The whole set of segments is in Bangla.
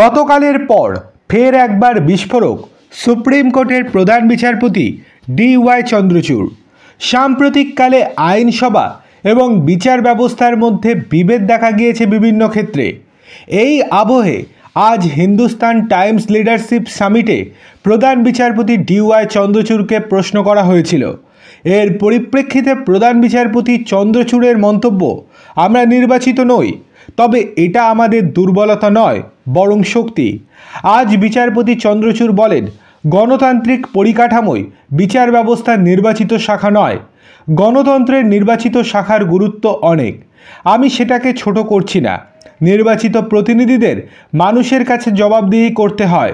গতকালের পর ফের একবার বিস্ফোরক সুপ্রিম কোর্টের প্রধান বিচারপতি ডি ওয়াই চন্দ্রচূড় সাম্প্রতিককালে আইনসভা এবং বিচার ব্যবস্থার মধ্যে বিভেদ দেখা গিয়েছে বিভিন্ন ক্ষেত্রে এই আবহে আজ হিন্দুস্তান টাইমস লিডারশিপ সামিটে প্রধান বিচারপতি ডি ওয়াই চন্দ্রচূড়কে প্রশ্ন করা হয়েছিল এর পরিপ্রেক্ষিতে প্রধান বিচারপতি চন্দ্রচূড়ের মন্তব্য আমরা নির্বাচিত নই তবে এটা আমাদের দুর্বলতা নয় বরং শক্তি আজ বিচারপতি চন্দ্রচূড় বলেন গণতান্ত্রিক পরিকাঠামোয় বিচার ব্যবস্থার নির্বাচিত শাখা নয় গণতন্ত্রের নির্বাচিত শাখার গুরুত্ব অনেক আমি সেটাকে ছোট করছি না নির্বাচিত প্রতিনিধিদের মানুষের কাছে জবাবদিহি করতে হয়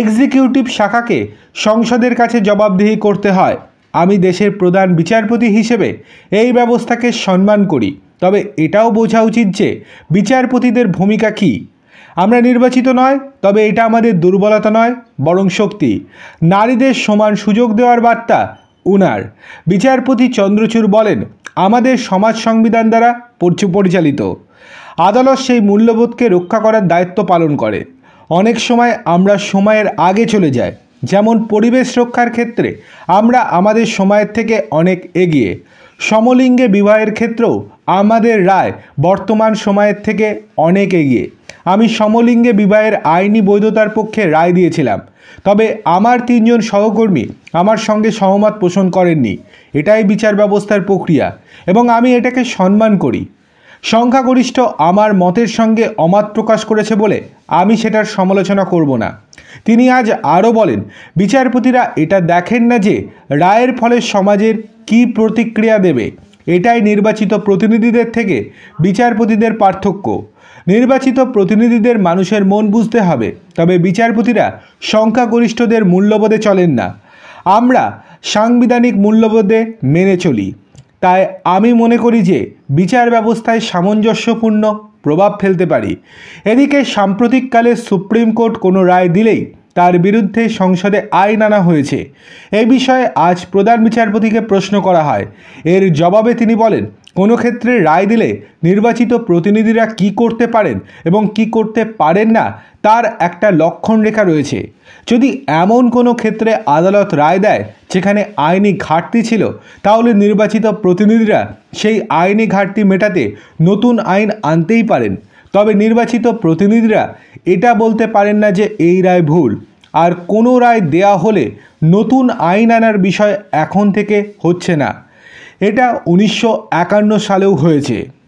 এক্সিকিউটিভ শাখাকে সংসদের কাছে জবাবদিহি করতে হয় আমি দেশের প্রধান বিচারপতি হিসেবে এই ব্যবস্থাকে সম্মান করি তবে এটাও বোঝা উচিত যে বিচারপতিদের ভূমিকা কী আমরা নির্বাচিত নয় তবে এটা আমাদের দুর্বলতা নয় বরং শক্তি নারীদের সমান সুযোগ দেওয়ার বার্তা উনার বিচারপতি চন্দ্রচূড় বলেন আমাদের সমাজ সংবিধান দ্বারা পরিচালিত আদালত সেই মূল্যবোধকে রক্ষা করার দায়িত্ব পালন করে অনেক সময় আমরা সময়ের আগে চলে যাই যেমন পরিবেশ রক্ষার ক্ষেত্রে আমরা আমাদের সময়ের থেকে অনেক এগিয়ে সমলিঙ্গে বিবাহের ক্ষেত্রেও আমাদের রায় বর্তমান সময়ের থেকে অনেক এগিয়ে আমি সমলিঙ্গে বিবাহের আইনি বৈধতার পক্ষে রায় দিয়েছিলাম তবে আমার তিনজন সহকর্মী আমার সঙ্গে সহমত পোষণ করেননি এটাই বিচার ব্যবস্থার প্রক্রিয়া এবং আমি এটাকে সম্মান করি সংখ্যাগরিষ্ঠ আমার মতের সঙ্গে অমাত প্রকাশ করেছে বলে আমি সেটার সমালোচনা করব না তিনি আজ আরও বলেন বিচারপতিরা এটা দেখেন না যে রায়ের ফলে সমাজের কি প্রতিক্রিয়া দেবে এটাই নির্বাচিত প্রতিনিধিদের থেকে বিচারপতিদের পার্থক্য নির্বাচিত প্রতিনিধিদের মানুষের মন বুঝতে হবে তবে বিচারপতিরা সংখ্যাগরিষ্ঠদের মূল্যবোধে চলেন না আমরা সাংবিধানিক মূল্যবোধে মেনে চলি তাই আমি মনে করি যে বিচার ব্যবস্থায় সামঞ্জস্যপূর্ণ প্রভাব ফেলতে পারি এদিকে সাম্প্রতিককালে সুপ্রিম কোর্ট কোনো রায় দিলেই তার বিরুদ্ধে সংসদে আইন আনা হয়েছে এ বিষয়ে আজ প্রধান বিচারপতিকে প্রশ্ন করা হয় এর জবাবে তিনি বলেন কোনো ক্ষেত্রে রায় দিলে নির্বাচিত প্রতিনিধিরা কি করতে পারেন এবং কি করতে পারেন না তার একটা লক্ষণ রেখা রয়েছে যদি এমন কোনো ক্ষেত্রে আদালত রায় দেয় যেখানে আইনি ঘাটতি ছিল তাহলে নির্বাচিত প্রতিনিধিরা সেই আইনি ঘাটতি মেটাতে নতুন আইন আনতেই পারেন তবে নির্বাচিত প্রতিনিধিরা এটা বলতে পারেন না যে এই রায় ভুল আর কোনো রায় দেয়া হলে নতুন আইন আনার বিষয় এখন থেকে হচ্ছে না এটা উনিশশো সালেও হয়েছে